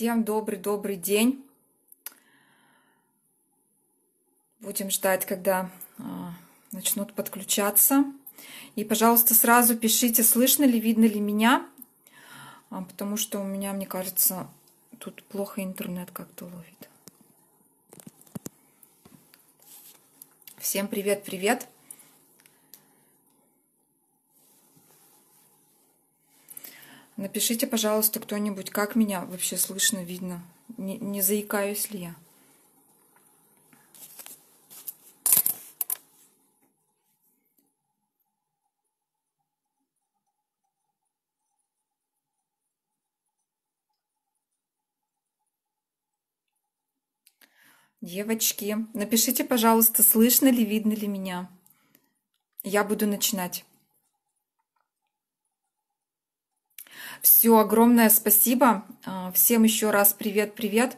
Всем добрый-добрый день. Будем ждать, когда а, начнут подключаться. И, пожалуйста, сразу пишите, слышно ли, видно ли меня, а, потому что у меня, мне кажется, тут плохо интернет как-то ловит. Всем привет-привет! Напишите, пожалуйста, кто-нибудь, как меня вообще слышно, видно. Не, не заикаюсь ли я? Девочки, напишите, пожалуйста, слышно ли, видно ли меня. Я буду начинать. Все, огромное спасибо. А, всем еще раз привет-привет.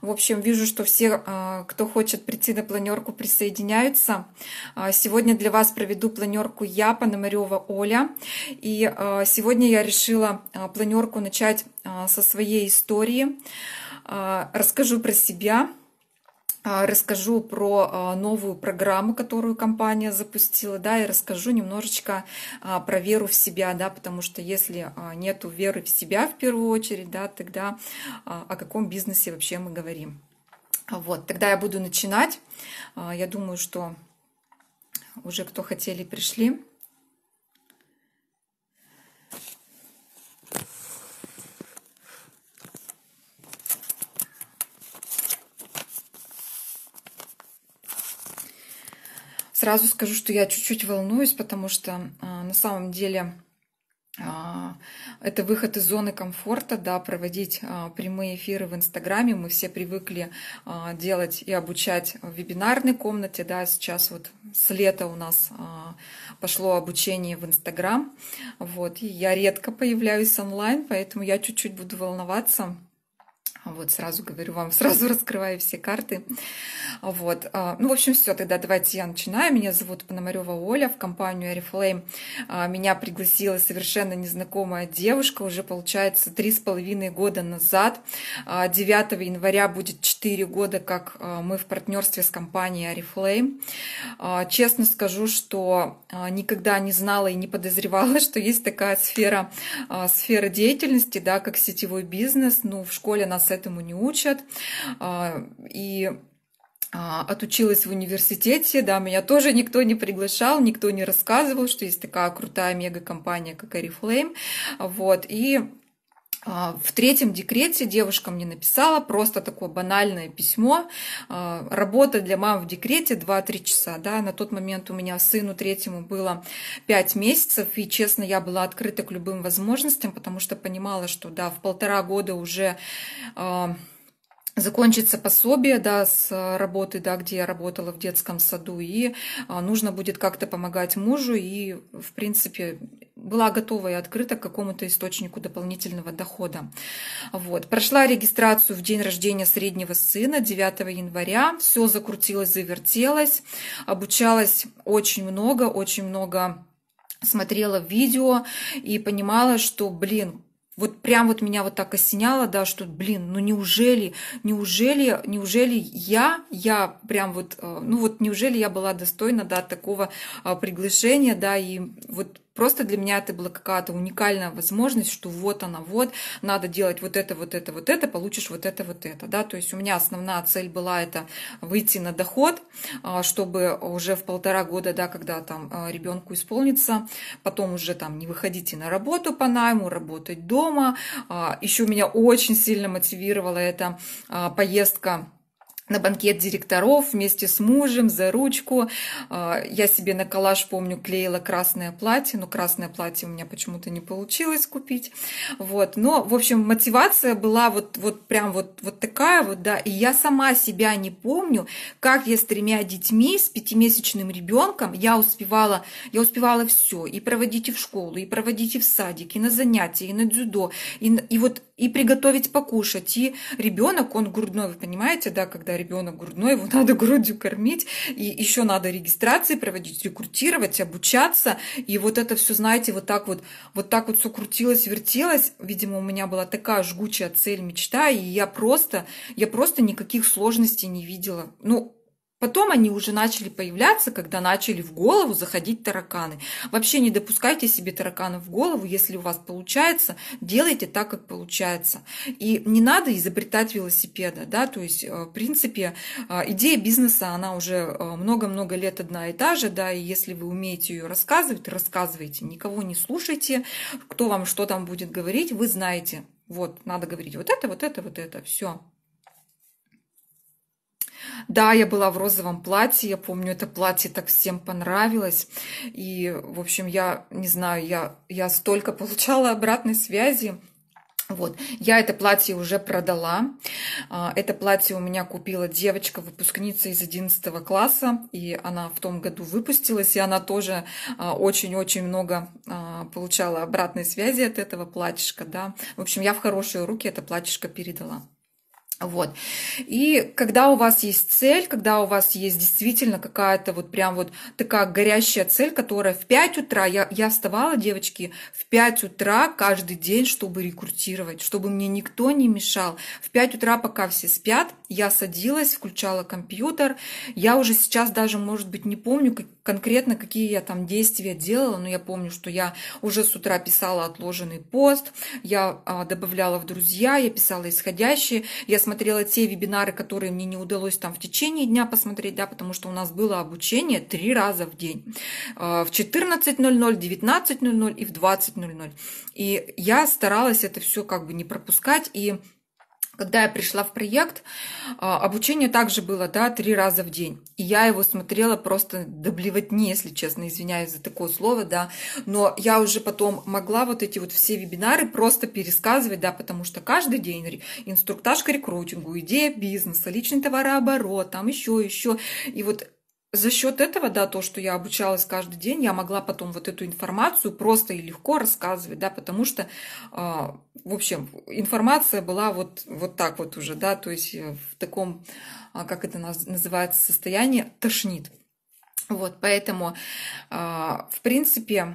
В общем, вижу, что все, а, кто хочет прийти на планерку, присоединяются. А, сегодня для вас проведу планерку я, Пономарева Оля. И сегодня я решила планерку начать со своей истории. Расскажу про себя, а, расскажу про а, новую программу, которую компания запустила, да, и расскажу немножечко а, про веру в себя, да, потому что если нет веры в себя в первую очередь, да, тогда о каком бизнесе вообще мы говорим. Вот, тогда я буду начинать. Я думаю, что уже кто хотели, пришли. Сразу скажу, что я чуть-чуть волнуюсь, потому что а, на самом деле а, это выход из зоны комфорта, да, проводить а, прямые эфиры в Инстаграме. Мы все привыкли делать и обучать в вебинарной комнате, да, сейчас вот с лета у нас пошло обучение в Инстаграм, вот, и я редко появляюсь онлайн, поэтому я чуть-чуть буду волноваться, вот, сразу говорю вам, сразу раскрываю все карты. Вот. А, ну, в общем, все, тогда давайте я начинаю. Меня зовут Пономарева Оля, в компанию Oriflame а, меня пригласила совершенно незнакомая девушка, уже, получается, три с половиной года назад. 9 а, января будет 4 года, как мы в партнерстве с компанией Oriflame. Честно скажу, что никогда не знала и не подозревала, что есть такая сфера, сфера деятельности, да, как сетевой бизнес. Ну, в школе нас этому не учат. А, и а, отучилась в университете, да, меня тоже никто не приглашал, никто не рассказывал, что есть такая крутая мега-компания, как Oriflame, вот, и а, в третьем декрете девушка мне написала просто такое банальное письмо. А, работа для мам в декрете 2-3 часа. Да? На тот момент у меня сыну третьему было 5 месяцев. И, честно, я была открыта к любым возможностям, потому что понимала, что да, в полтора года уже а, закончится пособие, да, с работы, да, где я работала в детском саду, и нужно будет как-то помогать мужу, и, в принципе, была готова и открыта к какому-то источнику дополнительного дохода. Вот. Прошла регистрацию в день рождения среднего сына, 9 января. Все закрутилось, завертелось. Обучалась очень много, очень много смотрела видео и понимала, что, блин, вот прям вот меня вот так осеняло, да, что, блин, ну неужели, неужели, неужели я, я прям вот, э, ну вот неужели я была достойна, да, такого а, приглашения, да, и вот Просто для меня это была какая-то уникальная возможность, что вот она, вот, надо делать вот это, вот это, вот это, получишь вот это, вот это. Да? То есть у меня основная цель была это выйти на доход, а, чтобы уже в полтора года, да, когда там а, ребенку исполнится, потом уже там не выходите на работу по найму, работать дома. А, Еще меня очень сильно мотивировала эта поездка на банкет директоров вместе с мужем за ручку. А, я себе на коллаж, помню, клеила красное платье, но красное платье у меня почему-то не получилось купить. Вот. Но, в общем, мотивация была вот, вот прям вот, вот такая вот, да. И я сама себя не помню, как я с тремя детьми, с пятимесячным ребенком, я успевала, я успевала все. И проводить и в школу, и проводить и в садик, и на занятия, и на дзюдо. И, и вот и приготовить покушать. И ребенок, он грудной, вы понимаете, да, когда ребенок грудной, его надо грудью кормить, и еще надо регистрации проводить, рекрутировать, обучаться. И вот это все, знаете, вот так вот, вот так вот все крутилось, вертелось. Видимо, у меня была такая жгучая цель, мечта, и я просто, я просто никаких сложностей не видела. Ну, Потом они уже начали появляться, когда начали в голову заходить тараканы. Вообще не допускайте себе тараканов в голову, если у вас получается, делайте так, как получается. И не надо изобретать велосипеда, да, то есть, э, в принципе, э, идея бизнеса, она уже э, много-много лет одна и та же, да, и если вы умеете ее рассказывать, рассказывайте, никого не слушайте, кто вам что там будет говорить, вы знаете, вот, надо говорить вот это, вот это, вот это, все. Да, я была в розовом платье, я помню, это платье так всем понравилось. И, в общем, я не знаю, я, я столько получала обратной связи. Вот, я это платье уже продала. А, это платье у меня купила девочка, выпускница из 11 класса, и она в том году выпустилась, и она тоже а, очень-очень много а, получала обратной связи от этого платьишка, да. В общем, я в хорошие руки это платьишко передала. Вот. И когда у вас есть цель, когда у вас есть действительно какая-то вот прям вот такая горящая цель, которая в 5 утра, я, я вставала, девочки, в 5 утра каждый день, чтобы рекрутировать, чтобы мне никто не мешал. В 5 утра, пока все спят, я садилась, включала компьютер. Я уже сейчас даже, может быть, не помню как, конкретно, какие я там действия делала, но я помню, что я уже с утра писала отложенный пост, я а, добавляла в друзья, я писала исходящие, я смотрела те вебинары, которые мне не удалось там в течение дня посмотреть, да, потому что у нас было обучение три раза в день, а, в 14.00, 19.00 и в 20.00. И я старалась это все как бы не пропускать и когда я пришла в проект, а, обучение также было, да, три раза в день. И я его смотрела просто до блевотни, если честно, извиняюсь за такое слово, да. Но я уже потом могла вот эти вот все вебинары просто пересказывать, да, потому что каждый день инструктаж к рекрутингу, идея бизнеса, личный товарооборот, там еще, еще. И вот за счет этого, да, то, что я обучалась каждый день, я могла потом вот эту информацию просто и легко рассказывать, да, потому что, а, в общем, информация была вот, вот так вот уже, да, то есть э, в таком, а, как это называется, состоянии тошнит. Вот, поэтому, а, в принципе,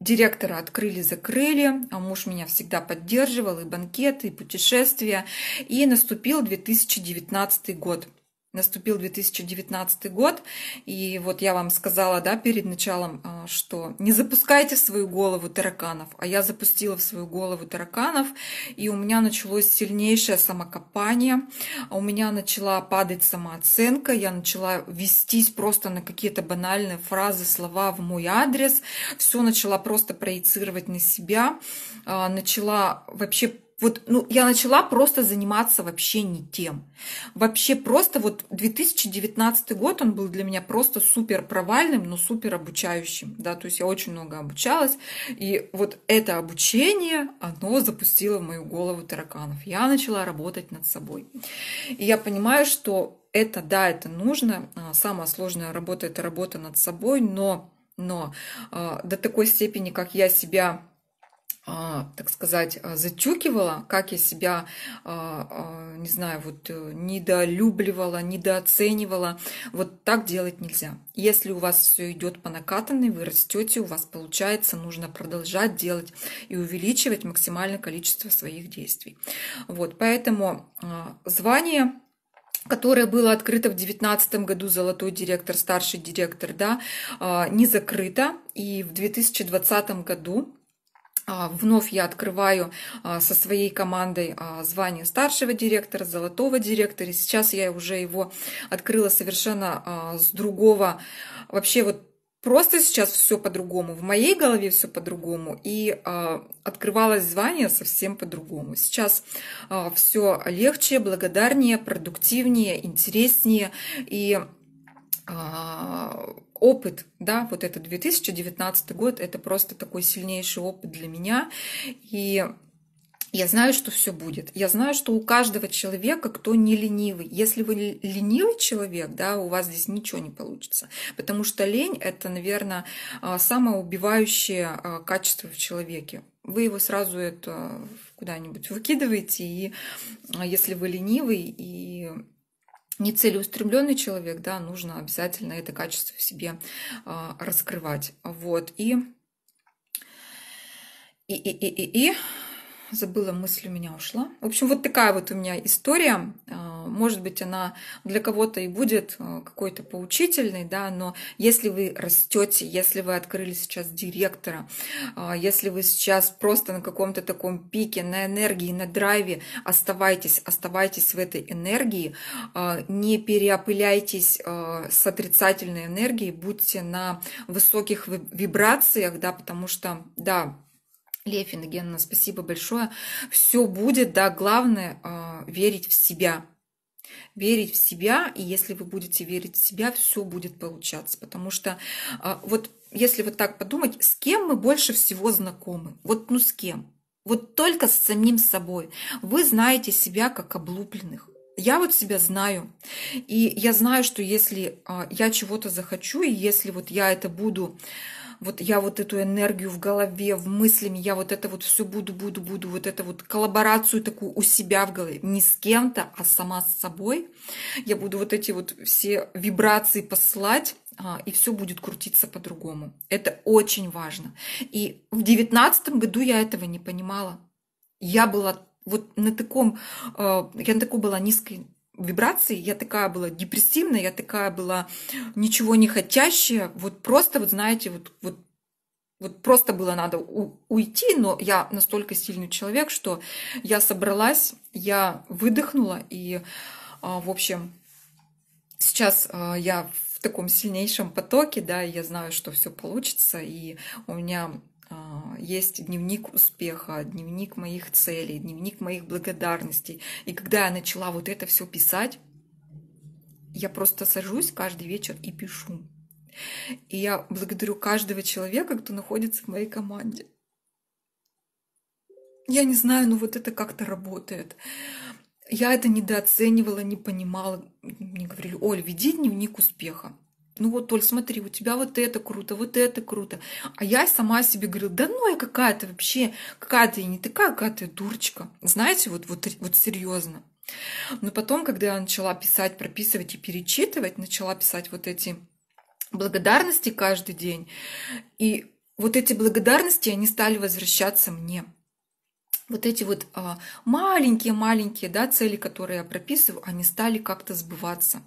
директора открыли-закрыли, а муж меня всегда поддерживал, и банкеты, и путешествия, и наступил 2019 год – наступил 2019 год, и вот я вам сказала, да, перед началом, а, что не запускайте в свою голову тараканов, а я запустила в свою голову тараканов, и у меня началось сильнейшее самокопание, а у меня начала падать самооценка, я начала вестись просто на какие-то банальные фразы, слова в мой адрес, все начала просто проецировать на себя, а, начала вообще вот, ну, я начала просто заниматься вообще не тем. Вообще просто вот 2019 год, он был для меня просто супер провальным, но супер обучающим, да, то есть я очень много обучалась, и вот это обучение, оно запустило в мою голову тараканов. Я начала работать над собой. И я понимаю, что это, да, это нужно, а, самая сложная работа – это работа над собой, но, но а, до такой степени, как я себя а, так сказать, а, затюкивала, как я себя, а, не знаю, вот э, недолюбливала, недооценивала. Вот так делать нельзя. Если у вас все идет по накатанной, вы растете, у вас получается, нужно продолжать делать и увеличивать максимальное количество своих действий. Вот, поэтому звание которое было открыто в 2019 году «Золотой директор», «Старший директор», да, не закрыто. И в 2020 году а, вновь я открываю а, со своей командой а, звание старшего директора, золотого директора. Сейчас я уже его открыла совершенно с другого. Вообще вот просто сейчас все по-другому. В моей голове все по-другому. И открывалось звание совсем по-другому. Сейчас все легче, благодарнее, продуктивнее, интереснее. И а, опыт, да, вот этот 2019 год, это просто такой сильнейший опыт для меня. И я знаю, что все будет. Я знаю, что у каждого человека, кто не ленивый. Если вы ленивый человек, да, у вас здесь ничего не получится. Потому что лень – это, наверное, а, самое убивающее а, качество в человеке. Вы его сразу это куда-нибудь выкидываете, и если вы ленивый, и не целеустремленный человек, да, нужно обязательно это качество в себе а, раскрывать. Вот, и и, и, и, и забыла, мысль у меня ушла. В общем, вот такая вот у меня история. А, может быть, она для кого-то и будет а, какой-то поучительной, да, но если вы растете, если вы открыли сейчас директора, а, если вы сейчас просто на каком-то таком пике, на энергии, на драйве, оставайтесь, оставайтесь в этой энергии, не переопыляйтесь с отрицательной энергией, будьте на высоких вибрациях, да, потому что, да, Лефина Генна, спасибо большое. Все будет, да, главное э, верить в себя. Верить в себя, и если вы будете верить в себя, все будет получаться. Потому что э, вот если вот так подумать, с кем мы больше всего знакомы? Вот ну с кем? Вот только с самим собой. Вы знаете себя как облупленных. Я вот себя знаю. И я знаю, что если э, я чего-то захочу, и если вот я это буду э, вот я вот эту энергию в голове, в мыслями, я вот это вот все буду, буду, буду, вот это вот коллаборацию такую у себя в голове, не с кем-то, а сама с собой, я буду вот эти вот все вибрации посылать, а, и все будет крутиться по-другому. Это очень важно. И в девятнадцатом году я этого не понимала. Я была вот на таком, а, я на такой была низкой вибрации, я такая была депрессивная, я такая была ничего не хотящая, вот просто, вот знаете, вот, вот, вот просто было надо у, уйти, но я настолько сильный человек, что я собралась, я выдохнула, и, а, в общем, сейчас а, я в таком сильнейшем потоке, да, и я знаю, что все получится, и у меня есть дневник успеха, дневник моих целей, дневник моих благодарностей. И когда я начала вот это все писать, я просто сажусь каждый вечер и пишу. И я благодарю каждого человека, кто находится в моей команде. Я не знаю, но ну вот это как-то работает. Я это недооценивала, не понимала. Мне говорили, Оль, веди дневник успеха ну вот, Толь, смотри, у тебя вот это круто, вот это круто. А я сама себе говорила, да ну я какая-то вообще, какая-то я не такая, какая-то дурочка. Знаете, вот, вот, вот серьезно. Но потом, когда я начала писать, прописывать и перечитывать, начала писать вот эти благодарности каждый день. И вот эти благодарности, они стали возвращаться мне вот эти вот а, маленькие-маленькие да, цели, которые я прописываю, они стали как-то сбываться.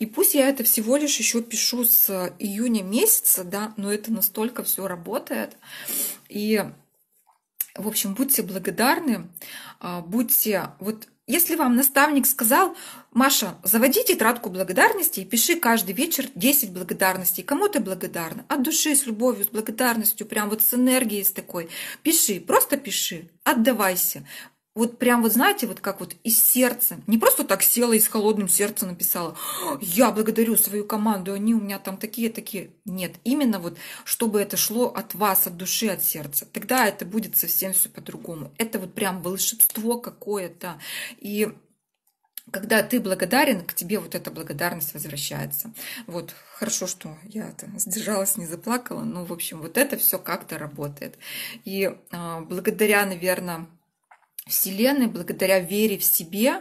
И пусть я это всего лишь еще пишу с э, июня месяца, да, но это настолько все работает. И, в общем, будьте благодарны, а, будьте вот если вам наставник сказал, Маша, заводи тетрадку благодарности и пиши каждый вечер 10 благодарностей. Кому ты благодарна? От души, с любовью, с благодарностью, прям вот с энергией с такой. Пиши, просто пиши, отдавайся вот прям вот знаете, вот как вот из сердца, не просто так села и с холодным сердцем написала, я благодарю свою команду, они у меня там такие-такие. Нет, именно вот, чтобы это шло от вас, от души, от сердца. Тогда это будет совсем все по-другому. Это вот прям волшебство какое-то. И когда ты благодарен, к тебе вот эта благодарность возвращается. Вот, хорошо, что я там сдержалась, не заплакала, ну в общем, вот это все как-то работает. И э, благодаря, наверное, Вселенной, благодаря вере в себе.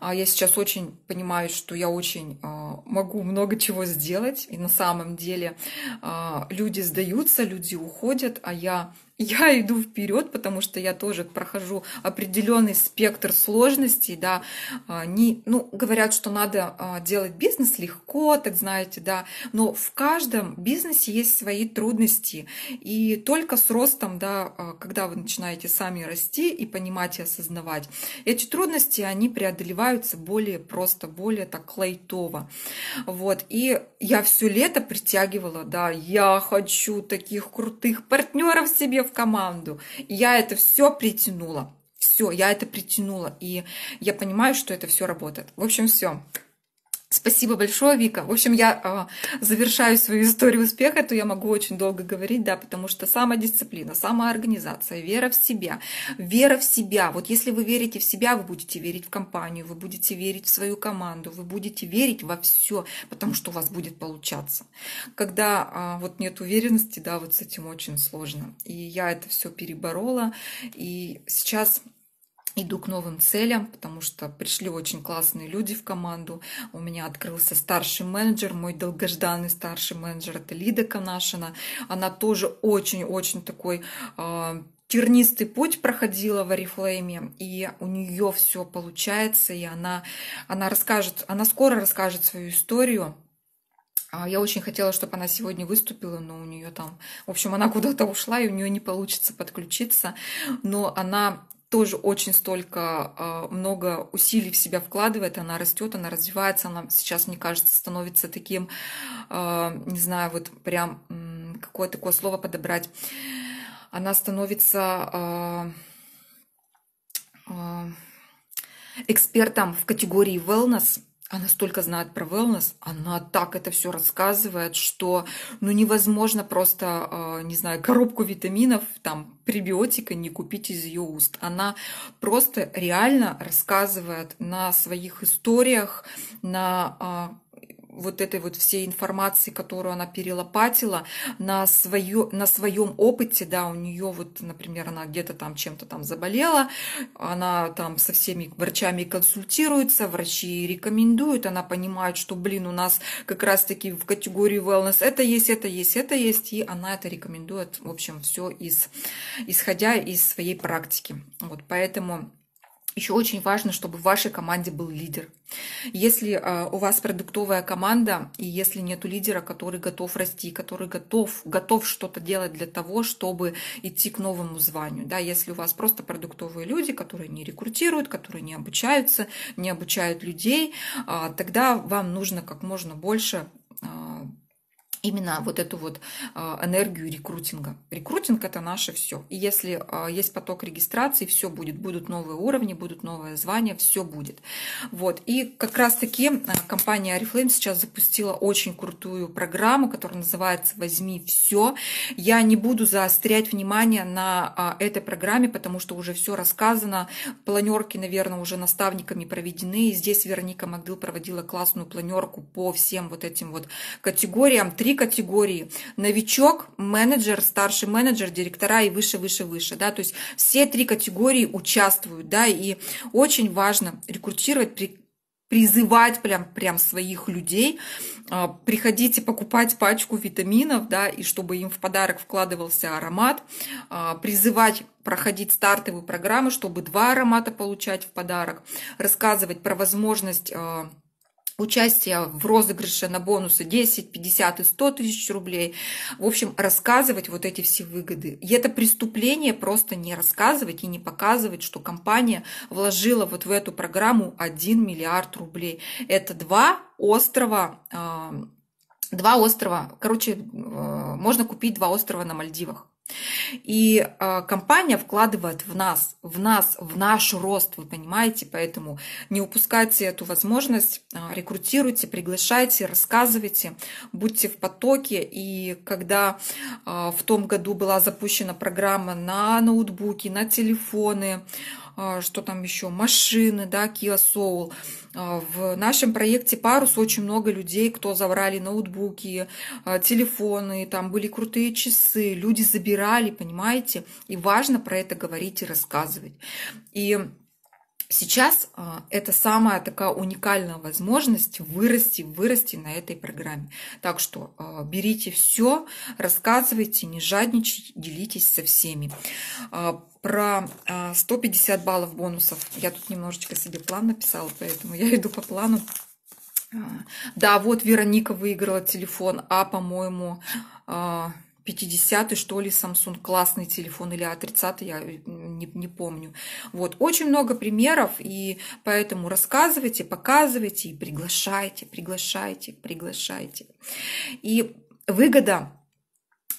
А, я сейчас очень понимаю, что я очень а, могу много чего сделать. И на самом деле а, люди сдаются, люди уходят, а я я иду вперед, потому что я тоже прохожу определенный спектр сложностей, да, а, не, ну, говорят, что надо а, делать бизнес легко, так знаете, да, но в каждом бизнесе есть свои трудности, и только с ростом, да, а, когда вы начинаете сами расти и понимать и осознавать, эти трудности, они преодолеваются более просто, более так лайтово, вот, и я все лето притягивала, да, я хочу таких крутых партнеров себе в команду. И я это все притянула. Все, я это притянула. И я понимаю, что это все работает. В общем, все. Спасибо большое, Вика. В общем, я э, завершаю свою историю успеха, то я могу очень долго говорить, да, потому что самодисциплина, самоорганизация, вера в себя, вера в себя. Вот если вы верите в себя, вы будете верить в компанию, вы будете верить в свою команду, вы будете верить во все, потому что у вас будет получаться. Когда э, вот нет уверенности, да, вот с этим очень сложно. И я это все переборола, и сейчас иду к новым целям, потому что пришли очень классные люди в команду. У меня открылся старший менеджер, мой долгожданный старший менеджер, это Лида Канашина. Она тоже очень-очень такой э, тернистый путь проходила в Арифлейме, и у нее все получается, и она, она расскажет, она скоро расскажет свою историю, а, я очень хотела, чтобы она сегодня выступила, но у нее там, в общем, она куда-то ушла, и у нее не получится подключиться. Но она тоже очень столько а, много усилий в себя вкладывает, она растет, она развивается, она сейчас, мне кажется, становится таким, а, не знаю, вот прям какое такое слово подобрать, она становится а, экспертом в категории wellness – она столько знает про wellness, она так это все рассказывает, что ну невозможно просто, а, не знаю, коробку витаминов, там, пребиотика не купить из ее уст. Она просто реально рассказывает на своих историях, на а, вот этой вот всей информации, которую она перелопатила на, свое, на своем опыте, да, у нее вот, например, она где-то там чем-то там заболела, она там со всеми врачами консультируется, врачи рекомендуют, она понимает, что, блин, у нас как раз-таки в категории wellness это есть, это есть, это есть, и она это рекомендует, в общем, все из, исходя из своей практики. Вот, поэтому еще очень важно, чтобы в вашей команде был лидер. Если э, у вас продуктовая команда, и если нет лидера, который готов расти, который готов, готов что-то делать для того, чтобы идти к новому званию. Да, если у вас просто продуктовые люди, которые не рекрутируют, которые не обучаются, не обучают людей, э, тогда вам нужно как можно больше э, именно вот эту вот э, энергию рекрутинга. Рекрутинг это наше все. И если э, есть поток регистрации, все будет. Будут новые уровни, будут новые звания, все будет. Вот. И как раз таки э, компания Арифлейм сейчас запустила очень крутую программу, которая называется «Возьми все». Я не буду заострять внимание на а, этой программе, потому что уже все рассказано. Планерки, наверное, уже наставниками проведены. И здесь Вероника Магдыл проводила классную планерку по всем вот этим вот категориям. Три три категории. Новичок, менеджер, старший менеджер, директора и выше, выше, выше. Да? То есть все три категории участвуют. Да? И очень важно рекрутировать при призывать прям, прям своих людей. А, приходите покупать пачку витаминов, да, и чтобы им в подарок вкладывался аромат. А, призывать проходить стартовые программы, чтобы два аромата получать в подарок. Рассказывать про возможность а, участие в розыгрыше на бонусы 10, 50 и 100 тысяч рублей. В общем, рассказывать вот эти все выгоды. И это преступление просто не рассказывать и не показывать, что компания вложила вот в эту программу 1 миллиард рублей. Это два острова а, два острова, короче, э, можно купить два острова на Мальдивах. И а, компания вкладывает в нас, в нас, в наш рост, вы понимаете, поэтому не упускайте эту возможность, а, рекрутируйте, приглашайте, рассказывайте, будьте в потоке. И когда а, в том году была запущена программа на ноутбуки, на телефоны, а, что там еще, машины, да, Kia Soul. А, в нашем проекте Парус очень много людей, кто забрали ноутбуки, а, телефоны, там были крутые часы, люди забирали, понимаете? И важно про это говорить и рассказывать. И Сейчас а, это самая такая уникальная возможность вырасти, вырасти на этой программе. Так что а, берите все, рассказывайте, не жадничайте, делитесь со всеми. А, про 150 баллов бонусов я тут немножечко себе план написала, поэтому я иду по плану. Да, вот Вероника выиграла телефон, а, по-моему, 50-й, что ли, Samsung классный телефон или А30, я э, не, не помню. Вот, очень много примеров, и поэтому рассказывайте, показывайте и приглашайте, приглашайте, приглашайте. И выгода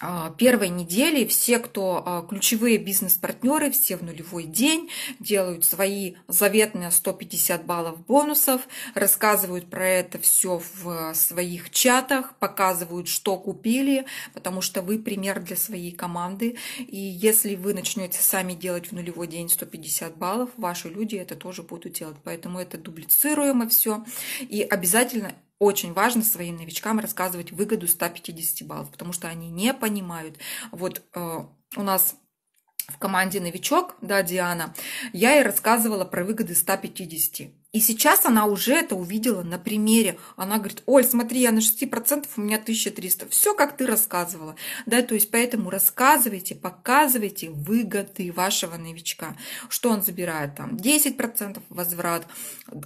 а, первой недели все, кто а, ключевые бизнес-партнеры, все в нулевой день, делают свои заветные 150 баллов бонусов, рассказывают про это все в а, своих чатах, показывают, что купили, потому что вы пример для своей команды. И если вы начнете сами делать в нулевой день 150 баллов, ваши люди это тоже будут делать. Поэтому это дублицируемо все. И обязательно очень важно своим новичкам рассказывать выгоду 150 баллов, потому что они не понимают. Вот э, у нас в команде новичок, да, Диана, я ей рассказывала про выгоды 150. И сейчас она уже это увидела на примере. Она говорит, Оль, смотри, я на 6% у меня 1300. Все, как ты рассказывала. Да, то есть поэтому рассказывайте, показывайте выгоды вашего новичка. Что он забирает там? 10% возврат,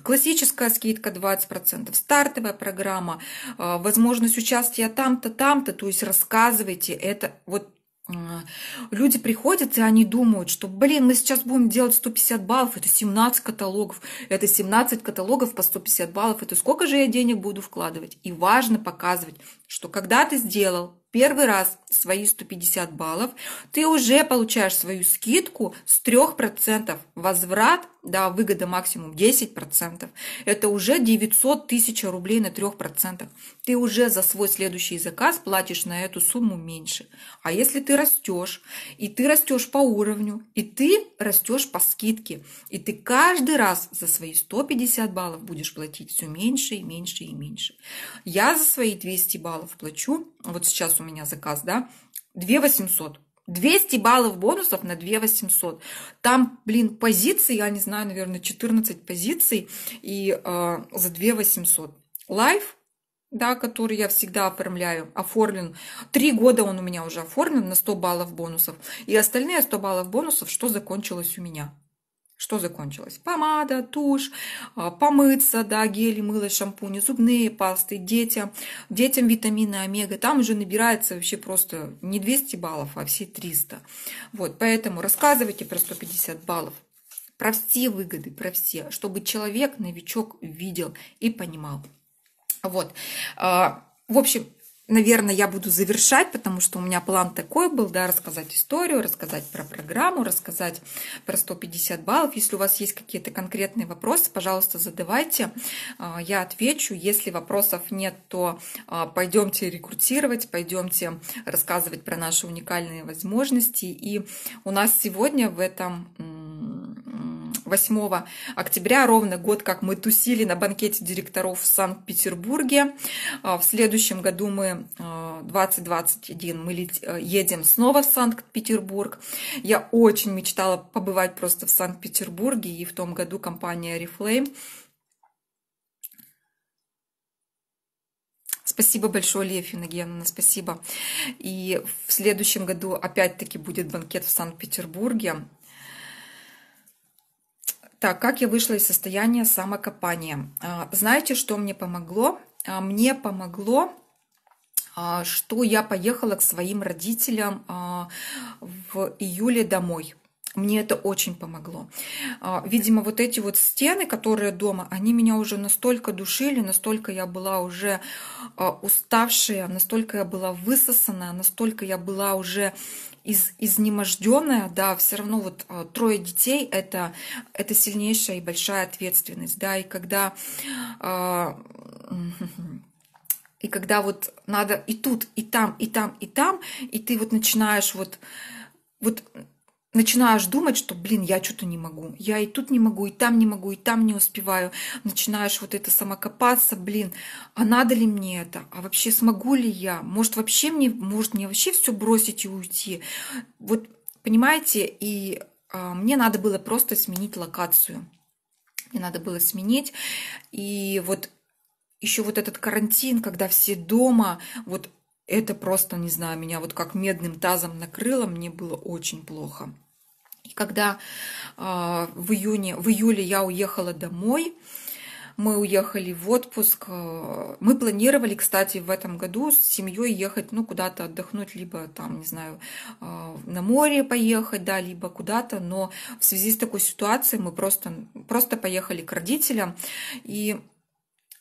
классическая скидка 20%, стартовая программа, э, возможность участия там-то, там-то. То есть рассказывайте это. Вот а, люди приходят, и они думают, что, блин, мы сейчас будем делать 150 баллов, это 17 каталогов, это 17 каталогов по 150 баллов, это сколько же я денег буду вкладывать. И важно показывать, что когда ты сделал первый раз свои 150 баллов, ты уже получаешь свою скидку с 3% возврат да, выгода максимум 10%, это уже 900 тысяч рублей на 3%. Ты уже за свой следующий заказ платишь на эту сумму меньше. А если ты растешь, и ты растешь по уровню, и ты растешь по скидке, и ты каждый раз за свои 150 баллов будешь платить все меньше и меньше и меньше. Я за свои 200 баллов плачу, вот сейчас у меня заказ, да, 2 800 200 баллов бонусов на 2 800. Там, блин, позиции, я не знаю, наверное, 14 позиций и э, за 2 800. Лайф, да, который я всегда оформляю, оформлен. Три года он у меня уже оформлен на 100 баллов бонусов. И остальные 100 баллов бонусов, что закончилось у меня. Что закончилось? Помада, тушь, а, помыться, да, гели, мыло, шампуни, зубные пасты, детям, детям витамины омега. Там уже набирается вообще просто не 200 баллов, а все 300. Вот, поэтому рассказывайте про 150 баллов, про все выгоды, про все, чтобы человек, новичок видел и понимал. Вот, а, в общем, наверное, я буду завершать, потому что у меня план такой был, да, рассказать историю, рассказать про программу, рассказать про 150 баллов. Если у вас есть какие-то конкретные вопросы, пожалуйста, задавайте, а, я отвечу. Если вопросов нет, то а, пойдемте рекрутировать, пойдемте рассказывать про наши уникальные возможности. И у нас сегодня в этом 8 октября, ровно год, как мы тусили на банкете директоров в Санкт-Петербурге. А, в следующем году мы, 2021, а, мы э, едем снова в Санкт-Петербург. Я очень мечтала побывать просто в Санкт-Петербурге, и в том году компания Reflame Спасибо большое, Лея Финогеновна, спасибо. И в следующем году опять-таки будет банкет в Санкт-Петербурге. Так, как я вышла из состояния самокопания? А, знаете, что мне помогло? А, мне помогло а, что я поехала к своим родителям в июле домой. Мне это очень помогло. Видимо, вот эти вот стены, которые дома, они меня уже настолько душили, настолько я была уже уставшая, настолько я была высосана, настолько я была уже из, изнеможденная, да, все равно вот а, трое детей это, это сильнейшая и большая ответственность, да, и когда а, и когда вот надо и тут, и там, и там, и там, и ты вот начинаешь вот, вот начинаешь думать, что, блин, я что-то не могу. Я и тут не могу, и там не могу, и там не успеваю. Начинаешь вот это самокопаться, блин, а надо ли мне это? А вообще смогу ли я? Может, вообще мне, может, мне вообще все бросить и уйти? Вот, понимаете, и а, мне надо было просто сменить локацию. Мне надо было сменить. И вот еще вот этот карантин, когда все дома, вот это просто, не знаю, меня вот как медным тазом накрыло, мне было очень плохо. И когда а, в, июне, в июле я уехала домой, мы уехали в отпуск. Э, мы планировали, кстати, в этом году с семьей ехать, ну, куда-то отдохнуть, либо там, не знаю, а, на море поехать, да, либо куда-то, но в связи с такой ситуацией мы просто, просто поехали к родителям, и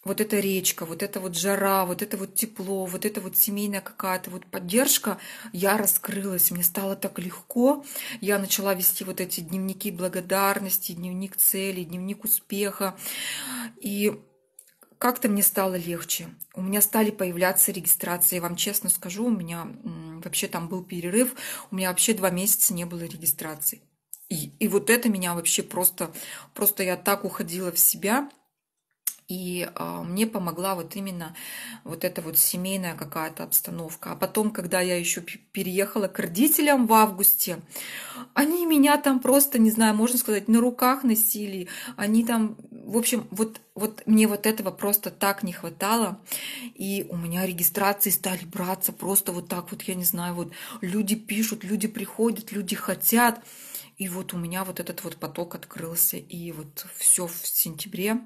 вот эта речка, вот эта вот жара, вот это вот тепло, вот это вот семейная какая-то вот поддержка, я раскрылась, мне стало так легко. Я начала вести вот эти дневники благодарности, дневник целей, дневник успеха. И как-то мне стало легче. У меня стали появляться регистрации. Я вам честно скажу, у меня вообще там был перерыв, у меня вообще два месяца не было регистрации. И, и вот это меня вообще просто, просто я так уходила в себя – и э, мне помогла вот именно вот эта вот семейная какая-то обстановка. А потом, когда я еще переехала к родителям в августе, они меня там просто, не знаю, можно сказать, на руках носили. Они там, в общем, вот, вот мне вот этого просто так не хватало. И у меня регистрации стали браться просто вот так вот, я не знаю, вот люди пишут, люди приходят, люди хотят. И вот у меня вот этот вот поток открылся. И вот все в сентябре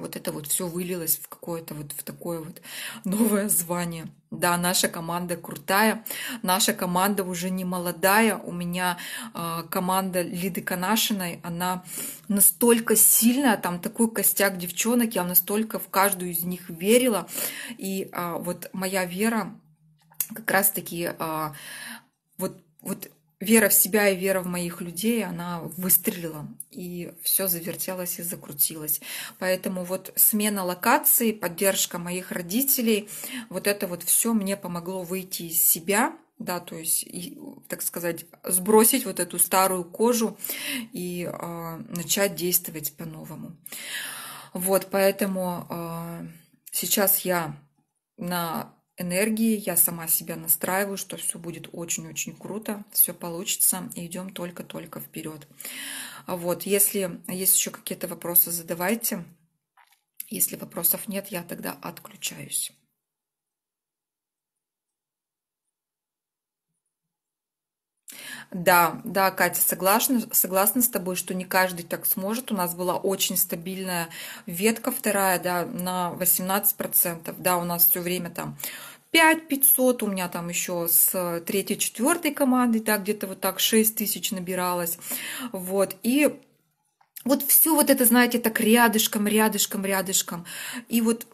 вот это вот все вылилось в какое-то вот в такое вот новое звание. Да, наша команда крутая, наша команда уже не молодая. У меня э, команда Лиды Канашиной, она настолько сильная, там такой костяк девчонок, я настолько в каждую из них верила. И э, вот моя вера как раз-таки э, вот, вот вера в себя и вера в моих людей, она выстрелила. И все завертелось и закрутилось. Поэтому вот смена локации, поддержка моих родителей, вот это вот все мне помогло выйти из себя, да, то есть, и, так сказать, сбросить вот эту старую кожу и э, начать действовать по-новому. Вот, поэтому э, сейчас я на энергии, я сама себя настраиваю, что все будет очень-очень круто, все получится, и идем только-только вперед. Вот, если есть еще какие-то вопросы, задавайте. Если вопросов нет, я тогда отключаюсь. Да, да, Катя, согласна, согласна с тобой, что не каждый так сможет. У нас была очень стабильная ветка вторая, да, на 18%. Да, у нас все время там 5500 у меня там еще с третьей, четвертой командой, да, где-то вот так 6000 набиралось. Вот, и вот все вот это, знаете, так рядышком, рядышком, рядышком. И вот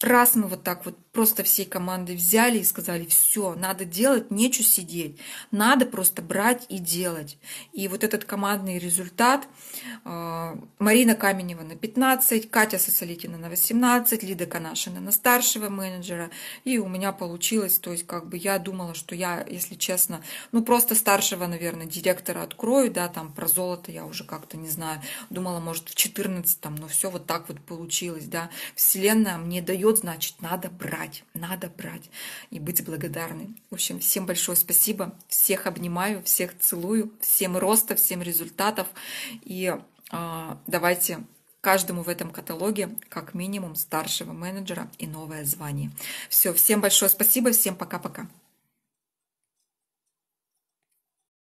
раз мы вот так вот просто всей команды взяли и сказали, все, надо делать, нечего сидеть, надо просто брать и делать. И вот этот командный результат э, Марина Каменева на 15, Катя Сосолитина на 18, Лида Канашина на старшего менеджера, и у меня получилось, то есть как бы я думала, что я, если честно, ну просто старшего, наверное, директора открою, да, там про золото я уже как-то не знаю, думала, может, в 14 там, но все вот так вот получилось, да, Вселенная мне дает, значит, надо брать брать, надо брать и быть благодарны. В общем, всем большое спасибо, всех обнимаю, всех целую, всем роста, всем результатов. И э, давайте каждому в этом каталоге как минимум старшего менеджера и новое звание. Все, всем большое спасибо, всем пока-пока.